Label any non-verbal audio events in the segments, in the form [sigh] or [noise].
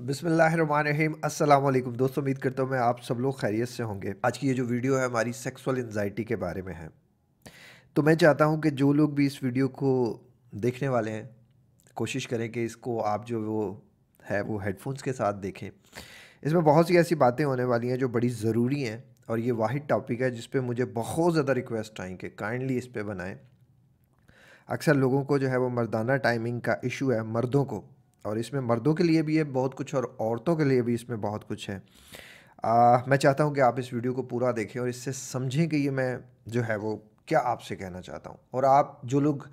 बिसमीम अस्सलाम वालेकुम दोस्तों उम्मीद करता हूँ मैं आप सब लोग खैरियत से होंगे आज की ये जो वीडियो है हमारी सेक्सुअल एनजाइटी के बारे में है तो मैं चाहता हूँ कि जो लोग भी इस वीडियो को देखने वाले हैं कोशिश करें कि इसको आप जो वो है वो हेडफोन्स के साथ देखें इसमें बहुत सी ऐसी बातें होने वाली हैं जो बड़ी ज़रूरी हैं और ये वाहिद टॉपिक है जिसपे मुझे बहुत ज़्यादा रिक्वेस्ट आई कि काइंडली इस पर बनाएँ अक्सर लोगों को जो है वो मर्दाना टाइमिंग का इशू है मर्दों को और इसमें मर्दों के लिए भी है बहुत कुछ और औरतों के लिए भी इसमें बहुत कुछ है आ, मैं चाहता हूँ कि आप इस वीडियो को पूरा देखें और इससे समझें कि ये मैं जो है वो क्या आपसे कहना चाहता हूँ और आप जो लोग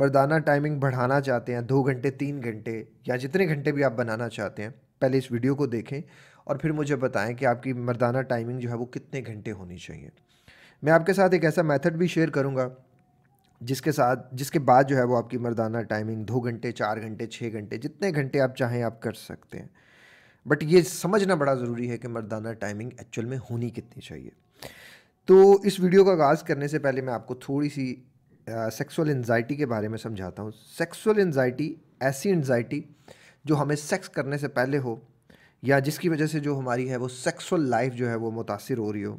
मर्दाना टाइमिंग बढ़ाना चाहते हैं दो घंटे तीन घंटे या जितने घंटे भी आप बनाना चाहते हैं पहले इस वीडियो को देखें और फिर मुझे बताएं कि आपकी मर्दाना टाइमिंग जो है वो कितने घंटे होनी चाहिए मैं आपके साथ एक ऐसा मेथड भी शेयर करूँगा जिसके साथ जिसके बाद जो है वो आपकी मर्दाना टाइमिंग दो घंटे चार घंटे छः घंटे जितने घंटे आप चाहें आप कर सकते हैं बट ये समझना बड़ा ज़रूरी है कि मर्दाना टाइमिंग एक्चुअल में होनी कितनी चाहिए तो इस वीडियो का आगाज़ करने से पहले मैं आपको थोड़ी सी सेक्सुअल एन्जाइटी के बारे में समझाता हूँ सेक्सुअल एन्जाइटी ऐसी एन्जाइटी जो हमें सेक्स करने से पहले हो या जिसकी वजह से जो हमारी है वो सेक्सुअल लाइफ जो है वो मुतासर हो रही हो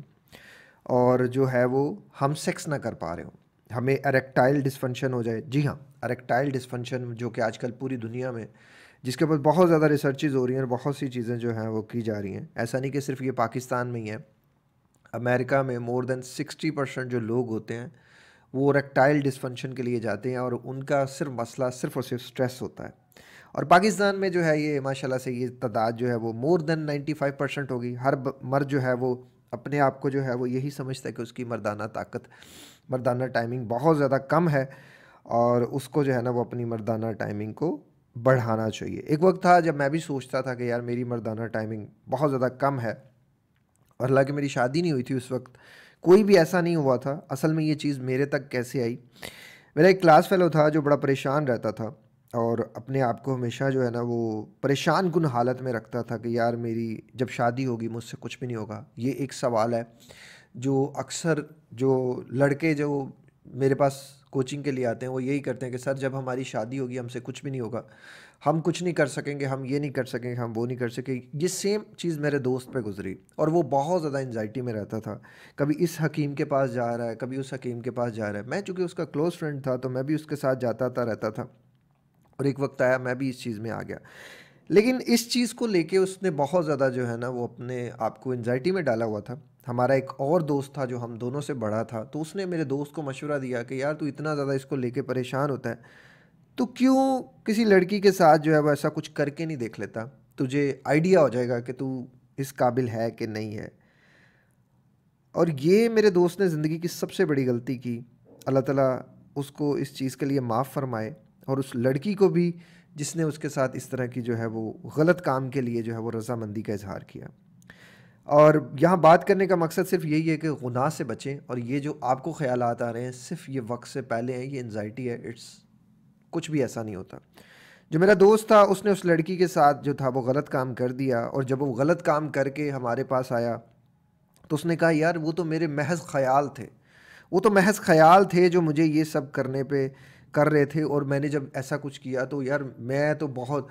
और जो है वो हम सेक्स ना कर पा रहे हो हमें अरेक्टाइल डिसफंक्शन हो जाए जी हाँ अरेक्टाइल डिसफंक्शन जो कि आजकल पूरी दुनिया में जिसके ऊपर बहुत ज़्यादा रिसर्चेज हो रही हैं और बहुत सी चीज़ें जो हैं वो की जा रही हैं ऐसा नहीं कि सिर्फ ये पाकिस्तान में ही है अमेरिका में मोर देन सिक्सटी परसेंट जो लोग होते हैं वो रेक्टाइल डिसफंक्शन के लिए जाते हैं और उनका सिर्फ मसला सिर्फ और सिर्फ स्ट्रेस होता है और पाकिस्तान में जो है ये माशाल्लाह से ये तादाद जो है वो मोर देन फाइव परसेंट होगी हर मर्द जो है वो अपने आप को जो है वो यही समझता है कि उसकी मर्दाना ताकत मर्दाना टाइमिंग बहुत ज़्यादा कम है और उसको जो है ना वो अपनी मर्दाना टाइमिंग को बढ़ाना चाहिए एक वक्त था जब मैं भी सोचता था कि यार मेरी मर्दाना टाइमिंग बहुत ज़्यादा कम है और हालांकि मेरी शादी नहीं हुई थी उस वक्त कोई भी ऐसा नहीं हुआ था असल में ये चीज़ मेरे तक कैसे आई मेरा एक क्लास फेलो था जो बड़ा परेशान रहता था और अपने आप को हमेशा जो है ना वो परेशान गुन हालत में रखता था कि यार मेरी जब शादी होगी मुझसे कुछ भी नहीं होगा ये एक सवाल है जो अक्सर जो लड़के जो मेरे पास कोचिंग के लिए आते हैं वो यही करते हैं कि सर जब हमारी शादी होगी हमसे कुछ भी नहीं होगा हम कुछ नहीं कर सकेंगे हम ये नहीं कर सकेंगे हम वो नहीं कर सकेंगे ये सेम चीज़ मेरे दोस्त पे गुजरी और वो बहुत ज़्यादा एनजाइटी में रहता था कभी इस हकीम के पास जा रहा है कभी उस हकीम के पास जा रहा है मैं चूँकि उसका क्लोज़ फ्रेंड था तो मैं भी उसके साथ जाता था रहता था और एक वक्त आया मैं भी इस चीज़ में आ गया लेकिन इस चीज़ को लेके उसने बहुत ज़्यादा जो है ना वो अपने आप को एनजाइटी में डाला हुआ था हमारा एक और दोस्त था जो हम दोनों से बड़ा था तो उसने मेरे दोस्त को मशवरा दिया कि यार तू इतना ज़्यादा इसको लेके परेशान होता है तो क्यों किसी लड़की के साथ जो है वो ऐसा कुछ करके नहीं देख लेता तुझे आइडिया हो जाएगा कि तू इस काबिल है कि नहीं है और ये मेरे दोस्त ने ज़िंदगी की सबसे बड़ी गलती की अल्लाह ताला उसको इस चीज़ के लिए माफ़ फरमाए और उस लड़की को भी जिसने उसके साथ इस तरह की जो है वो गलत काम के लिए जो है वो रजामंदी का इजहार किया और यहाँ बात करने का मकसद सिर्फ यही है कि गुनाह से बचें और ये जो आपको ख्याल आ रहे हैं सिर्फ ये वक्त से पहले हैं ये एनजाइटी है इट्स कुछ भी ऐसा नहीं होता जो मेरा दोस्त था उसने उस लड़की के साथ जो था वो गलत काम कर दिया और जब वो गलत काम करके हमारे पास आया तो उसने कहा यार वो तो मेरे महज ख्याल थे वो तो महज ख्याल थे जो मुझे ये सब करने पे कर रहे थे और मैंने जब ऐसा कुछ किया तो यार मैं तो बहुत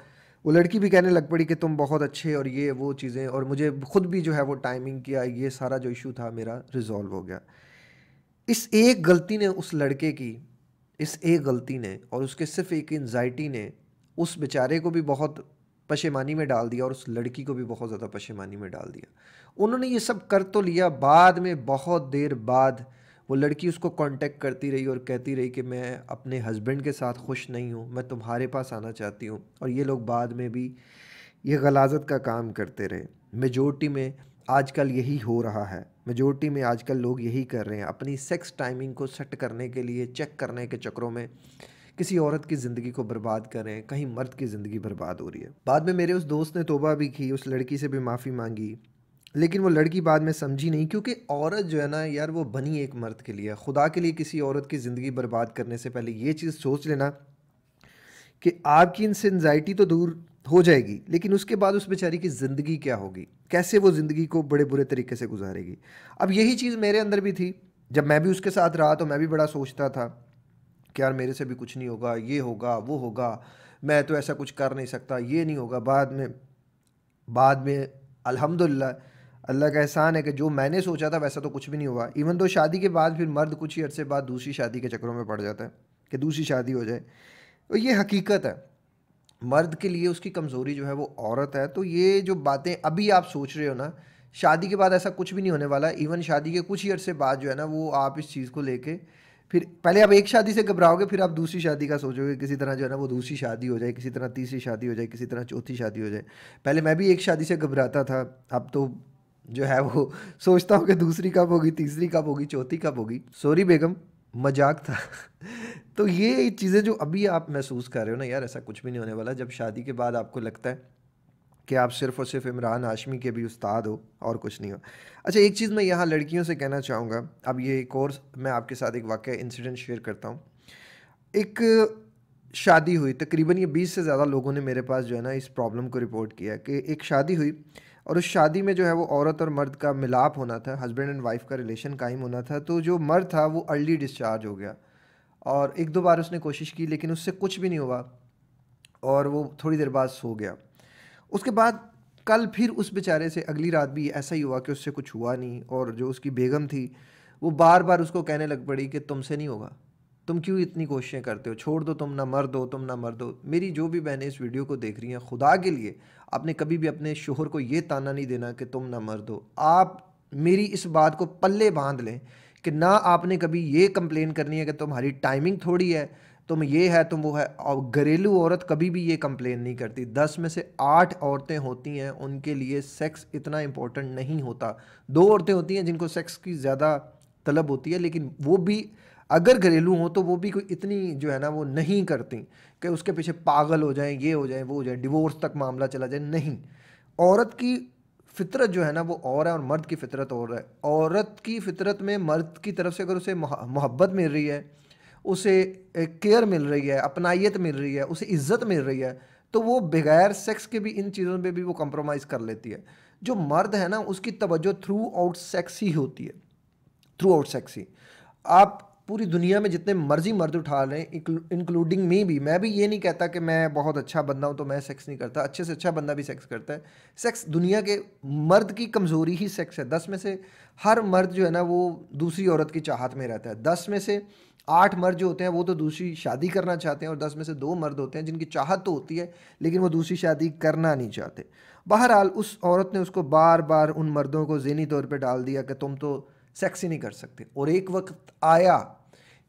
वो लड़की भी कहने लग पड़ी कि तुम बहुत अच्छे और ये वो चीज़ें और मुझे खुद भी जो है वो टाइमिंग किया ये सारा जो इशू था मेरा रिजॉल्व हो गया इस एक गलती ने उस लड़के की इस एक गलती ने और उसके सिर्फ एक इन्जाइटी ने उस बेचारे को भी बहुत पशेमानी में डाल दिया और उस लड़की को भी बहुत ज़्यादा पशेमानी में डाल दिया उन्होंने ये सब कर तो लिया बाद में बहुत देर बाद वो लड़की उसको कांटेक्ट करती रही और कहती रही कि मैं अपने हस्बैंड के साथ खुश नहीं हूँ मैं तुम्हारे पास आना चाहती हूँ और ये लोग बाद में भी ये गलाजत का काम करते रहे मेजोरिटी में आजकल यही हो रहा है मेजोरिटी में आजकल लोग यही कर रहे हैं अपनी सेक्स टाइमिंग को सेट करने के लिए चेक करने के चक्रों में किसी औरत की ज़िंदगी को बर्बाद कर रहे हैं कहीं मर्द की ज़िंदगी बर्बाद हो रही है बाद में मेरे उस दोस्त ने तोबा भी की उस लड़की से भी माफ़ी मांगी लेकिन वो लड़की बाद में समझी नहीं क्योंकि औरत जो है ना यार वो बनी एक मर्द के लिए खुदा के लिए किसी औरत की ज़िंदगी बर्बाद करने से पहले ये चीज़ सोच लेना कि आपकी इनसे एनजाइटी तो दूर हो जाएगी लेकिन उसके बाद उस बेचारी की ज़िंदगी क्या होगी कैसे वो ज़िंदगी को बड़े बुरे तरीके से गुजारेगी अब यही चीज़ मेरे अंदर भी थी जब मैं भी उसके साथ रहा तो मैं भी बड़ा सोचता था कि यार मेरे से भी कुछ नहीं होगा ये होगा वो होगा मैं तो ऐसा कुछ कर नहीं सकता ये नहीं होगा बाद में बाद में अल्हम्दुलिल्लाह अल्लाह का एहसान है कि जो मैंने सोचा था वैसा तो कुछ भी नहीं हुआ इवन तो शादी के बाद फिर मर्द कुछ ही अरसे बाद दूसरी शादी के चक्करों में पड़ जाता है कि दूसरी शादी हो जाए तो ये हकीकत है मर्द के लिए उसकी कमज़ोरी जो है वो औरत है तो ये जो बातें अभी आप सोच रहे हो ना शादी के बाद ऐसा कुछ भी नहीं होने वाला इवन शादी के कुछ ही अरसे बाद जो है ना वो आप इस चीज़ को लेके फिर पहले आप एक शादी से घबराओगे फिर आप दूसरी शादी का सोचोगे किसी तरह जो है ना वो दूसरी शादी हो जाए किसी तरह तीसरी शादी हो जाए किसी तरह चौथी शादी हो जाए पहले मैं भी एक शादी से घबराता था अब तो जो है वो सोचता हूँ कि दूसरी कब होगी तीसरी कब होगी चौथी कब होगी सॉरी बेगम मजाक था [laughs] तो ये चीज़ें जो अभी आप महसूस कर रहे हो ना यार ऐसा कुछ भी नहीं होने वाला जब शादी के बाद आपको लगता है कि आप सिर्फ और सिर्फ इमरान हाशमी के भी उस्ताद हो और कुछ नहीं हो अच्छा एक चीज़ मैं यहाँ लड़कियों से कहना चाहूँगा अब ये एक और मैं आपके साथ एक वाक़ इंसिडेंट शेयर करता हूँ एक शादी हुई तकरीबन ये बीस से ज़्यादा लोगों ने मेरे पास जो है ना इस प्रॉब्लम को रिपोर्ट किया कि एक शादी हुई और उस शादी में जो है वो औरत और मर्द का मिलाप होना था हस्बैंड एंड वाइफ का रिलेशन कायम होना था तो जो मर्द था वो अर्ली डिस्चार्ज हो गया और एक दो बार उसने कोशिश की लेकिन उससे कुछ भी नहीं हुआ और वो थोड़ी देर बाद सो गया उसके बाद कल फिर उस बेचारे से अगली रात भी ऐसा ही हुआ कि उससे कुछ हुआ नहीं और जो उसकी बेगम थी वो बार बार उसको कहने लग पड़ी कि तुमसे नहीं होगा तुम क्यों इतनी कोशिशें करते हो छोड़ दो तुम ना मर दो तुम ना मर दो मेरी जो भी बहनें इस वीडियो को देख रही हैं खुदा के लिए आपने कभी भी अपने शोहर को ये ताना नहीं देना कि तुम ना मर दो आप मेरी इस बात को पल्ले बांध लें कि ना आपने कभी ये कंप्लेन करनी है कि तुम्हारी टाइमिंग थोड़ी है तुम ये है तुम वो है और घरेलू औरत कभी भी ये कंप्लेन नहीं करती दस में से आठ औरतें होती हैं उनके लिए सेक्स इतना इम्पोर्टेंट नहीं होता दो औरतें होती हैं जिनको सेक्स की ज़्यादा तलब होती है लेकिन वो भी अगर घरेलू हों तो वो भी कोई इतनी जो है ना वो नहीं करती कि उसके पीछे पागल हो जाएं ये हो जाए वो हो जाए डिवोर्स तक मामला चला जाए नहीं औरत की फितरत जो है ना वो और है और मर्द की फितरत और है औरत की फितरत में मर्द की तरफ से अगर उसे मोहब्बत मिल रही है उसे केयर मिल रही है अपनाइत मिल रही है उसे इज्जत मिल रही है तो वो बगैर सेक्स के भी इन चीज़ों पे भी वो कंप्रोमाइज़ कर लेती है जो मर्द है ना उसकी तवज्जो थ्रू आउट सेक्स ही होती है थ्रू आउट सेक्स ही आप पूरी दुनिया में जितने मर्जी मर्द उठा लें इंक्लूडिंग मी भी मैं भी ये नहीं कहता कि मैं बहुत अच्छा बंदा हूँ तो मैं सेक्स नहीं करता अच्छे से अच्छा बंदा भी सेक्स करता है सेक्स दुनिया के मर्द की कमज़ोरी ही सेक्स है दस में से हर मर्द जो है ना वो दूसरी औरत की चाहत में रहता है दस में से आठ मर्द जो होते हैं वो तो दूसरी शादी करना चाहते हैं और दस में से दो मर्द होते हैं जिनकी चाहत तो होती है लेकिन वो दूसरी शादी करना नहीं चाहते बहरहाल उस औरत ने उसको बार बार उन मर्दों को जहनी तौर पर डाल दिया कि तुम तो सेक्स ही नहीं कर सकते और एक वक्त आया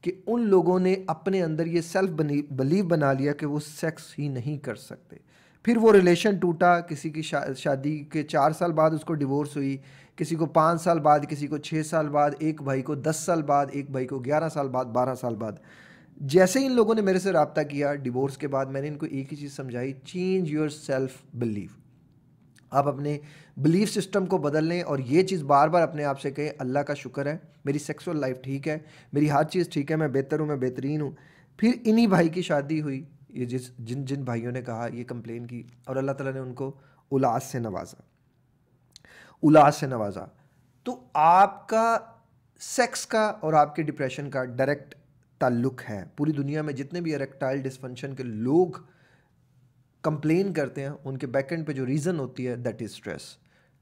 कि उन लोगों ने अपने अंदर ये सेल्फ बिलीव बना लिया कि वो सेक्स ही नहीं कर सकते फिर वो रिलेशन टूटा किसी की शा, शादी के चार साल बाद उसको डिवोर्स हुई किसी को पाँच साल बाद किसी को छः साल बाद एक भाई को दस साल बाद एक भाई को ग्यारह साल बाद बारह साल बाद जैसे ही इन लोगों ने मेरे से रबता किया डिवोर्स के बाद मैंने इनको एक ही चीज़ समझाई चेंज योर सेल्फ बिलीव आप अपने बिलीफ सिस्टम को बदल लें और ये चीज़ बार बार अपने आप से कहें अल्लाह का शुक्र है मेरी सेक्सुअल लाइफ ठीक है मेरी हर चीज़ ठीक है मैं बेहतर हूँ मैं बेहतरीन हूँ फिर इन्हीं भाई की शादी हुई ये जिस जिन जिन भाइयों ने कहा ये कंप्लेन की और अल्लाह ताला ने उनको उलास से नवाजा उलास से नवाजा तो आपका सेक्स का और आपके डिप्रेशन का डायरेक्ट ताल्लुक है पूरी दुनिया में जितने भी इरेक्टाइल डिस्फंक्शन के लोग कंप्लेन करते हैं उनके बैकेंड पे जो रीज़न होती है दैट इज़ स्ट्रेस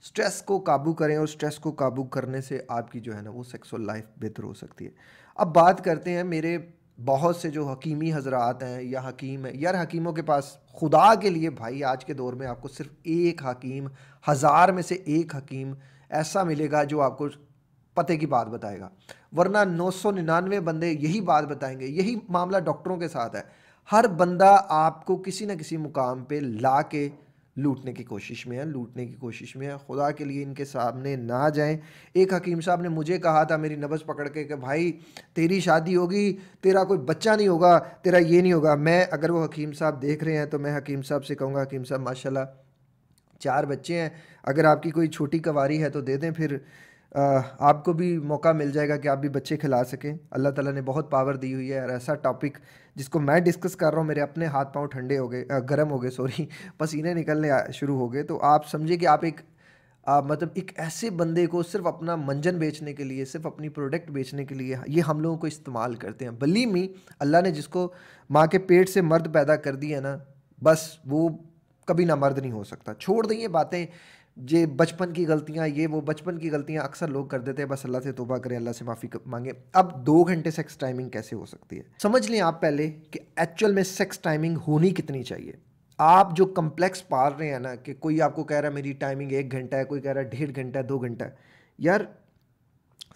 स्ट्रेस को काबू करें और स्ट्रेस को काबू करने से आपकी जो है ना वो सेक्सुअल लाइफ बेहतर हो सकती है अब बात करते हैं मेरे बहुत से जो हकीमी हजरात हैं या हकीम है यार हकीमों के पास खुदा के लिए भाई आज के दौर में आपको सिर्फ एक हकीम हज़ार में से एक हकीम ऐसा मिलेगा जो आपको पते की बात बताएगा वरना नौ सौ निन्यानवे बंदे यही बात बताएंगे यही मामला डॉक्टरों के साथ है हर बंदा आपको किसी न किसी मुकाम पे ला के लूटने की कोशिश में है लूटने की कोशिश में है खुदा के लिए इनके सामने ना जाएं एक हकीम साहब ने मुझे कहा था मेरी नब्ज़ पकड़ के कि भाई तेरी शादी होगी तेरा कोई बच्चा नहीं होगा तेरा ये नहीं होगा मैं अगर वो हकीम साहब देख रहे हैं तो मैं हकीम साहब से कहूँगा हकीम साहब माशाल्लाह चार बच्चे हैं अगर आपकी कोई छोटी कवारी है तो दे दें फिर आपको भी मौका मिल जाएगा कि आप भी बच्चे खिला सकें अल्लाह ताला ने बहुत पावर दी हुई है और ऐसा टॉपिक जिसको मैं डिस्कस कर रहा हूँ मेरे अपने हाथ पांव ठंडे हो गए गर्म हो गए सॉरी [laughs] पसीने निकलने शुरू हो गए तो आप समझिए कि आप एक आप मतलब एक ऐसे बंदे को सिर्फ अपना मंजन बेचने के लिए सिर्फ अपनी प्रोडक्ट बेचने के लिए ये हम लोगों को इस्तेमाल करते हैं बली मी अल्लाह ने जिसको माँ के पेट से मर्द पैदा कर दिया ना बस वो कभी ना मर्द नहीं हो सकता छोड़ दें ये बातें ये बचपन की गलतियाँ ये वो बचपन की गलतियाँ अक्सर लोग कर देते हैं बस अल्लाह से तोबा करें अल्लाह से माफ़ी मांगे अब दो घंटे सेक्स टाइमिंग कैसे हो सकती है समझ लें आप पहले कि एक्चुअल में सेक्स टाइमिंग होनी कितनी चाहिए आप जो कम्प्लेक्स पा रहे हैं ना कि कोई आपको कह रहा है मेरी टाइमिंग एक घंटा है कोई कह रहा है डेढ़ घंटा है दो घंटा है यार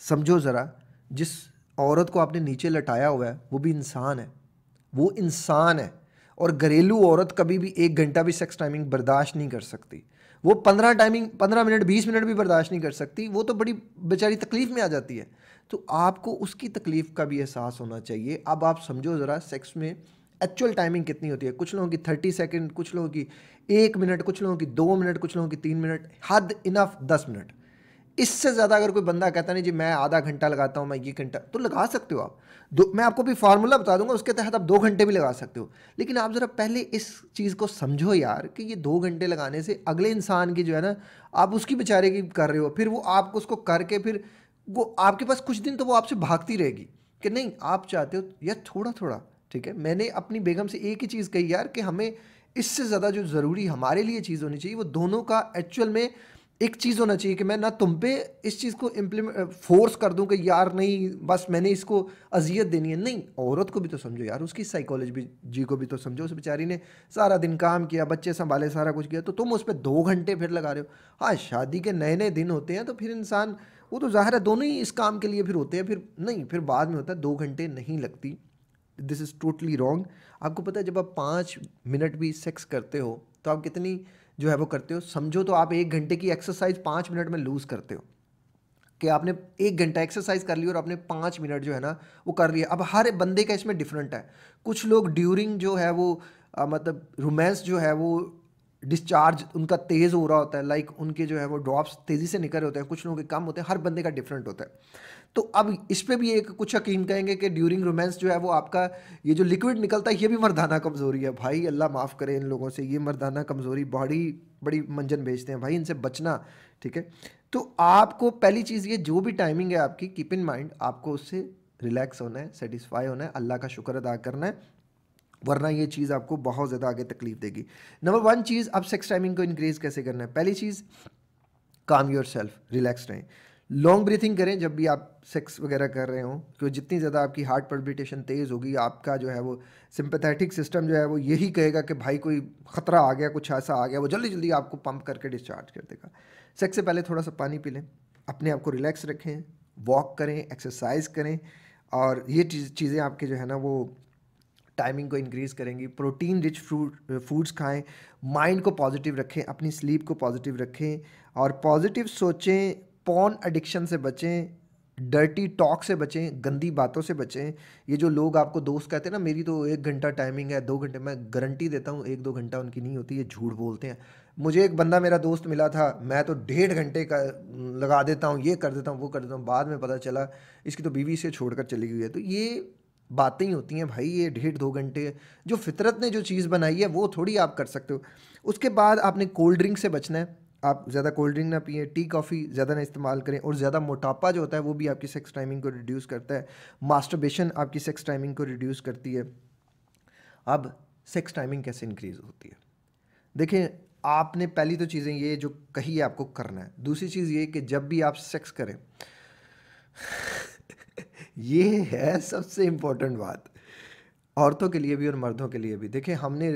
समझो ज़रा जिस औरत को आपने नीचे लटाया हुआ है वो भी इंसान है वो इंसान है और घरेलू औरत कभी भी एक घंटा भी सेक्स टाइमिंग बर्दाश्त नहीं कर सकती वो पंद्रह टाइमिंग पंद्रह मिनट बीस मिनट भी बर्दाश्त नहीं कर सकती वो तो बड़ी बेचारी तकलीफ़ में आ जाती है तो आपको उसकी तकलीफ़ का भी एहसास होना चाहिए अब आप समझो ज़रा सेक्स में एक्चुअल टाइमिंग कितनी होती है कुछ लोगों की थर्टी सेकेंड कुछ लोगों की एक मिनट कुछ लोगों की दो मिनट कुछ लोगों की तीन मिनट हद इनफ दस मिनट इससे ज़्यादा अगर कोई बंदा कहता नहीं जी मैं आधा घंटा लगाता हूँ मैं ये घंटा तो लगा सकते हो आप दो मैं आपको भी फार्मूला बता दूंगा उसके तहत आप दो घंटे भी लगा सकते हो लेकिन आप ज़रा पहले इस चीज़ को समझो यार कि ये दो घंटे लगाने से अगले इंसान की जो है ना आप उसकी बेचारे की कर रहे हो फिर वो आपको उसको करके फिर वो आपके पास कुछ दिन तो वो आपसे भागती रहेगी कि नहीं आप चाहते हो यार थोड़ा थोड़ा ठीक है मैंने अपनी बेगम से एक ही चीज़ कही यार कि हमें इससे ज़्यादा जो ज़रूरी हमारे लिए चीज़ होनी चाहिए वो दोनों का एक्चुअल में एक चीज़ होना चाहिए कि मैं ना तुम पे इस चीज़ को इम्प्लीमेंट फोर्स कर दूं कि यार नहीं बस मैंने इसको अजियत देनी है नहीं औरत को भी तो समझो यार उसकी साइकोलॉजी भी जी को भी तो समझो उस बेचारी ने सारा दिन काम किया बच्चे संभाले सारा कुछ किया तो तुम उस पर दो घंटे फिर लगा रहे हो हाँ शादी के नए नए दिन होते हैं तो फिर इंसान वो तो ज़ाहिर है दोनों ही इस काम के लिए फिर होते हैं फिर नहीं फिर बाद में होता है दो घंटे नहीं लगती दिस इज़ टोटली रॉन्ग आपको पता है जब आप पाँच मिनट भी सेक्स करते हो तो आप कितनी जो है वो करते हो समझो तो आप एक घंटे की एक्सरसाइज पाँच मिनट में लूज़ करते हो कि आपने एक घंटा एक्सरसाइज कर ली और आपने पाँच मिनट जो है ना वो कर लिया अब हर बंदे का इसमें डिफरेंट है कुछ लोग ड्यूरिंग जो है वो आ, मतलब रोमांस जो है वो डिस्चार्ज उनका तेज़ हो रहा होता है लाइक उनके जो है वो ड्रॉप्स तेज़ी से निकल रहे होते हैं कुछ लोगों के कम होते हैं हर बंदे का डिफरेंट होता है तो अब इस पर भी एक कुछ यकीन कहेंगे कि ड्यूरिंग रोमांस जो है वो आपका ये जो लिक्विड निकलता है ये भी मर्दाना कमज़ोरी है भाई अल्लाह माफ़ करे इन लोगों से ये मर्दाना कमज़ोरी बॉडी बड़ी मंजन भेजते हैं भाई इनसे बचना ठीक है तो आपको पहली चीज़ ये जो भी टाइमिंग है आपकी कीप इन माइंड आपको उससे रिलैक्स होना है सेटिस्फाई होना है अल्लाह का शुक्र अदा करना है वरना ये चीज़ आपको बहुत ज़्यादा आगे तकलीफ देगी नंबर वन चीज़ अब सेक्स टाइमिंग को इंक्रीज कैसे करना है पहली चीज़ काम योर सेल्फ रिलैक्स रहें लॉन्ग ब्रीथिंग करें जब भी आप सेक्स वगैरह कर रहे हो क्योंकि तो जितनी ज़्यादा आपकी हार्ट पल्पिटेशन तेज़ होगी आपका जो है वो सिंपथेटिक सिस्टम जो है वो यही कहेगा कि भाई कोई ख़तरा आ गया कुछ ऐसा आ गया वो जल्दी जल्दी आपको पंप करके डिस्चार्ज कर देगा सेक्स से पहले थोड़ा सा पानी पी लें अपने आप को रिलैक्स रखें वॉक करें एक्सरसाइज करें और ये चीज़ें आपके जो है ना वो टाइमिंग को इंक्रीज़ करेंगी प्रोटीन रिच फ्रूट फूड्स खाएं माइंड को पॉजिटिव रखें अपनी स्लीप को पॉजिटिव रखें और पॉजिटिव सोचें पॉन एडिक्शन से बचें डर्टी टॉक से बचें गंदी बातों से बचें ये जो लोग आपको दोस्त कहते हैं ना मेरी तो एक घंटा टाइमिंग है दो घंटे मैं गारंटी देता हूँ एक दो घंटा उनकी नहीं होती ये झूठ बोलते हैं मुझे एक बंदा मेरा दोस्त मिला था मैं तो डेढ़ घंटे का लगा देता हूँ ये कर देता हूँ वो कर देता हूँ बाद में पता चला इसकी तो बीवी से छोड़कर चली गई है तो ये बातें ही होती हैं भाई ये डेढ़ दो घंटे जो फितरत ने जो चीज़ बनाई है वो थोड़ी आप कर सकते हो उसके बाद आपने कोल्ड ड्रिंक से बचना है आप ज़्यादा कोल्ड ड्रिंक ना पिए टी कॉफ़ी ज़्यादा ना इस्तेमाल करें और ज़्यादा मोटापा जो होता है वो भी आपकी सेक्स टाइमिंग को रिड्यूस करता है मास्टरबेशन आपकी सेक्स टाइमिंग को रिड्यूस करती है अब सेक्स टाइमिंग कैसे इंक्रीज़ होती है देखें आपने पहली तो चीज़ें ये जो कही है आपको करना है दूसरी चीज़ ये कि जब भी आप सेक्स करें [laughs] ये है सबसे इम्पोर्टेंट बात औरतों के लिए भी और मर्दों के लिए भी देखें हमने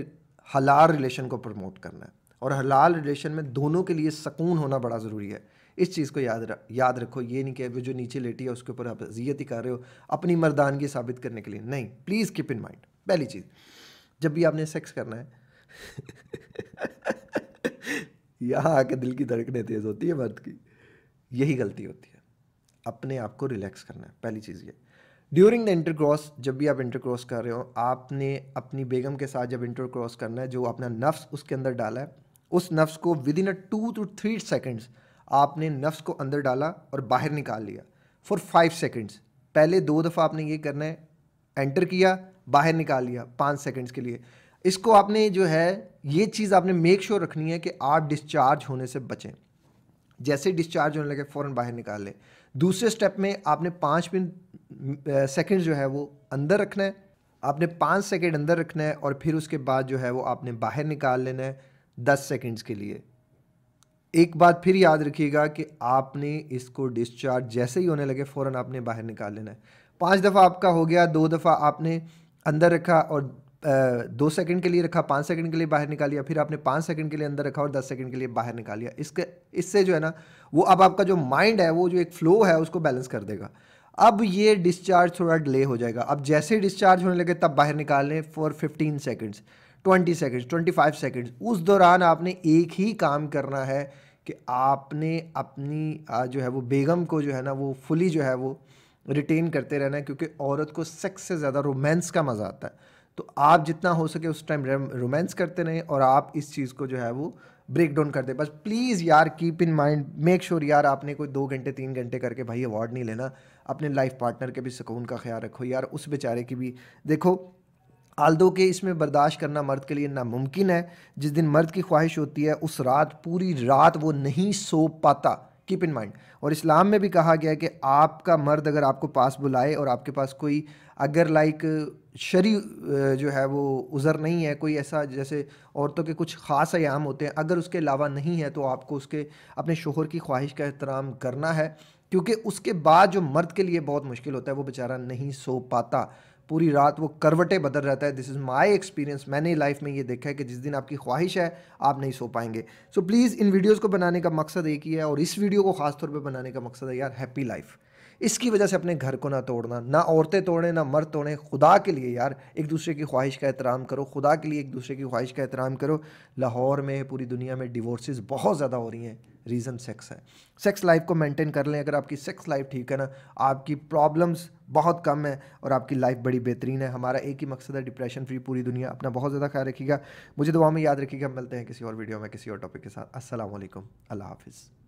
हलार रिलेशन को प्रमोट करना है और हलाल रिलेशन में दोनों के लिए सकून होना बड़ा ज़रूरी है इस चीज़ को याद रख याद रखो ये नहीं कि जो नीचे लेटी है उसके ऊपर आप अजियत ही कर रहे हो अपनी मर्दानगी साबित करने के लिए नहीं प्लीज़ कीप इन माइंड पहली चीज़ जब भी आपने सेक्स करना है [laughs] यहाँ आके दिल की धड़कने तेज़ होती है मर्द की यही गलती होती है अपने आप को रिलैक्स करना है पहली चीज़ ये ड्यूरिंग द इंटरक्रॉस जब भी आप इंटरक्रॉस कर रहे हो आपने अपनी बेगम के साथ जब इंटरक्रॉस करना है जो अपना नफ्स उसके अंदर डाला है उस नफ्स को within a two two three seconds आपने नफ्स को अंदर डाला और बाहर निकाल लिया फॉर फाइव सेकेंड्स पहले दो दफ़ा आपने ये करना है एंटर किया बाहर निकाल लिया पाँच सेकेंड्स के लिए इसको आपने जो है ये चीज़ आपने मेक श्योर sure रखनी है कि आप डिस्चार्ज होने से बचें जैसे डिस्चार्ज होने लगे फ़ौरन बाहर निकाल लें दूसरे स्टेप में आपने पाँच मिनट सेकेंड जो है वो अंदर रखना है आपने पाँच सेकेंड अंदर रखना है और फिर उसके बाद जो है वो आपने बाहर निकाल लेना है दस सेकेंड्स के लिए एक बात फिर याद रखिएगा कि आपने इसको डिस्चार्ज जैसे ही होने लगे फ़ौरन आपने बाहर निकाल लेना है पाँच दफ़ा आपका हो गया दो दफ़ा आपने अंदर रखा और दो सेकंड के लिए रखा पाँच सेकंड के लिए बाहर निकाल लिया फिर आपने पाँच सेकंड के लिए अंदर रखा और दस सेकंड के लिए बाहर निकाल लिया इसके इससे जो है ना वो अब आपका जो माइंड है वो जो एक फ़्लो है उसको बैलेंस कर देगा अब ये डिस्चार्ज थोड़ा डिले हो जाएगा अब जैसे डिस्चार्ज होने लगे तब बाहर निकाल लें for fifteen seconds 20 seconds 25 seconds उस दौरान आपने एक ही काम करना है कि आपने अपनी जो है वो बेगम को जो है ना वो फुली जो है वो रिटेन करते रहना है क्योंकि औरत को सेक्स से ज़्यादा रोमांस का मज़ा आता है तो आप जितना हो सके उस टाइम रोमांस करते रहें और आप इस चीज़ को जो है वो ब्रेक डाउन कर दे बस प्लीज़ यार keep in mind make sure यार आपने कोई दो घंटे तीन घंटे करके भाई अवार्ड नहीं लेना अपने लाइफ पार्टनर के भी सुकून का ख्याल रखो यार उस बेचारे की भी देखो आलदों के इसमें बर्दाश्त करना मर्द के लिए नामुमकिन है जिस दिन मर्द की ख्वाहिश होती है उस रात पूरी रात वो नहीं सो पाता कीप इन माइंड और इस्लाम में भी कहा गया है कि आपका मर्द अगर आपको पास बुलाए और आपके पास कोई अगर लाइक शरी जो है वो उज़र नहीं है कोई ऐसा जैसे औरतों के कुछ ख़ास आयाम होते हैं अगर उसके अलावा नहीं है तो आपको उसके अपने शोहर की ख्वाहिश का एहतराम करना है क्योंकि उसके बाद जो मर्द के लिए बहुत मुश्किल होता है वो बेचारा नहीं सो पाता पूरी रात वो करवटें बदल रहता है दिस इज़ माई एक्सपीरियंस मैंने लाइफ में ये देखा है कि जिस दिन आपकी ख्वाहिश है आप नहीं सो पाएंगे सो so, प्लीज़ इन वीडियोज़ को बनाने का मकसद एक ही है और इस वीडियो को खास तौर पे बनाने का मकसद है यार हैप्पी लाइफ इसकी वजह से अपने घर को ना तोड़ना ना औरतें तोड़ें ना मर्द तोड़ें खुदा के लिए यार एक दूसरे की ख्वाहिश का एहतराम करो खुदा के लिए एक दूसरे की ख्वाहिश का एहतराम करो लाहौर में पूरी दुनिया में डिवोर्सेज बहुत ज़्यादा हो रही हैं रीज़न सेक्स है सेक्स लाइफ को मेंटेन कर लें अगर आपकी सेक्स लाइफ ठीक है ना आपकी प्रॉब्लम्स बहुत कम है और आपकी लाइफ बड़ी बेहतरीन है हमारा एक ही मकसद है डिप्रेशन फ्री पूरी दुनिया अपना बहुत ज़्यादा ख्याल रखिएगा मुझे दुआ में याद रखिएगा मिलते हैं किसी और वीडियो में किसी और टॉपिक के साथ असल अल्लाह हाफिज़